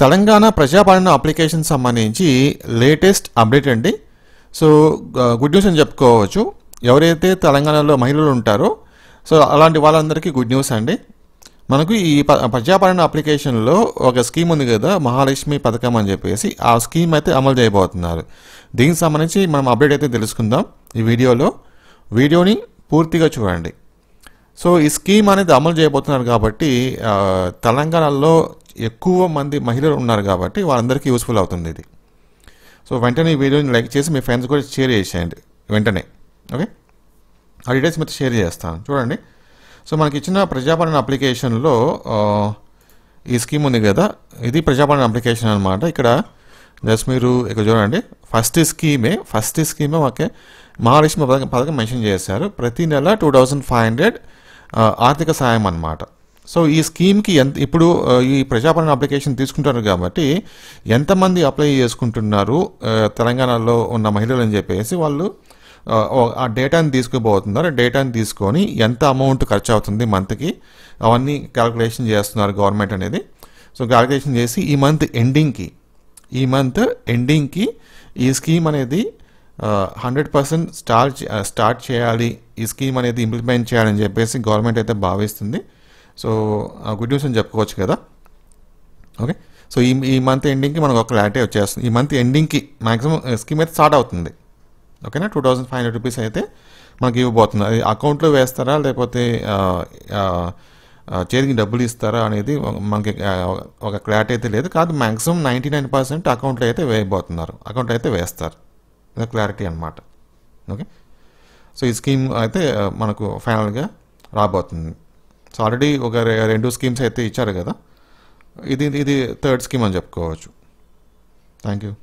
Telangana Prajapalana application సంబంధించి latest update అండి so good news అని చెప్పుకోవచ్చు ఎవరైతే తెలంగాణలో మహిళలు ఉంటారో సో అలాంటి వాళ్ళందరికీ గుడ్ న్యూస్ అండి మనకు ఈ ప్రజాపాలన అప్లికేషన్లో ఒక స్కీమ్ ఉంది కదా మహాలక్ష్మి పథకం అని చెప్పేసి ఆ స్కీమ్ అయితే అమలు చేయబోతున్నారు దీనికి సంబంధించి మనం అప్డేట్ అయితే తెలుసుకుందాం ఈ వీడియోలో వీడియోని పూర్తిగా చూడండి సో ఈ స్కీమ్ అనేది అమలు చేయబోతున్నారు కాబట్టి తెలంగాణలో ఎక్కువ మంది మహిళలు ఉన్నారు కాబట్టి వాళ్ళందరికీ యూస్ఫుల్ అవుతుంది ఇది సో వెంటనే ఈ వీడియోని లైక్ చేసి మీ ఫ్రెండ్స్ కూడా షేర్ చేసేయండి వెంటనే ఓకే ఆ డీటెయిల్స్ మీతో షేర్ చేస్తాను చూడండి సో మనకి ఇచ్చిన ప్రజాపాలన అప్లికేషన్లో ఈ స్కీమ్ ఉంది కదా ఇది ప్రజాపాలన అప్లికేషన్ అనమాట ఇక్కడ జస్ట్ మీరు ఇక్కడ చూడండి ఫస్ట్ స్కీమే ఫస్ట్ స్కీమే ఓకే మహాలక్ష్మి పథకం పథకం మెన్షన్ చేశారు ప్రతి నెల టూ ఫైవ్ హండ్రెడ్ ఆర్థిక సాయం అనమాట సో ఈ స్కీమ్కి ఎంత ఇప్పుడు ఈ ప్రజాపాలన అప్లికేషన్ తీసుకుంటారు కాబట్టి ఎంతమంది అప్లై చేసుకుంటున్నారు తెలంగాణలో ఉన్న మహిళలు అని చెప్పేసి వాళ్ళు ఆ డేటాని తీసుకుపోతున్నారు డేటాని తీసుకొని ఎంత అమౌంట్ ఖర్చు అవుతుంది మంత్కి అవన్నీ క్యాలిక్యులేషన్ చేస్తున్నారు గవర్నమెంట్ అనేది సో క్యాలిక్యులేషన్ చేసి ఈ మంత్ ఎండింగ్కి ఈ మంత్ ఎండింగ్కి ఈ స్కీమ్ అనేది హండ్రెడ్ పర్సెంట్ స్టార్ట్ స్టార్ట్ చేయాలి ఈ స్కీమ్ అనేది ఇంప్లిమెంట్ చేయాలని చెప్పేసి గవర్నమెంట్ అయితే భావిస్తుంది సో గుడ్ న్యూస్ అని చెప్పుకోవచ్చు కదా ఓకే సో ఈ ఈ మంత్ ఎండింగ్కి మనకు ఒక క్లారిటీ వచ్చేస్తుంది ఈ మంత్ ఎండింగ్కి మాక్సిమం స్కీమ్ అయితే స్టార్ట్ అవుతుంది ఓకేనా two thousand five hundred rupees అయితే మనకి ఇవ్వబోతుంది అది అకౌంట్లో వేస్తారా లేకపోతే చేతికి డబ్బులు ఇస్తారా అనేది మనకి ఒక క్లారిటీ అయితే లేదు కాదు మ్యాక్సిమం నైంటీ నైన్ పర్సెంట్ అకౌంట్లో అయితే వేయబోతున్నారు అకౌంట్లో అయితే వేస్తారు క్లారిటీ అనమాట ఓకే సో ఈ స్కీమ్ అయితే మనకు ఫైనల్గా రాబోతుంది సో ఆల్రెడీ ఒక రెండు స్కీమ్స్ అయితే ఇచ్చారు కదా ఇది ఇది థర్డ్ స్కీమ్ అని చెప్పుకోవచ్చు థ్యాంక్ యూ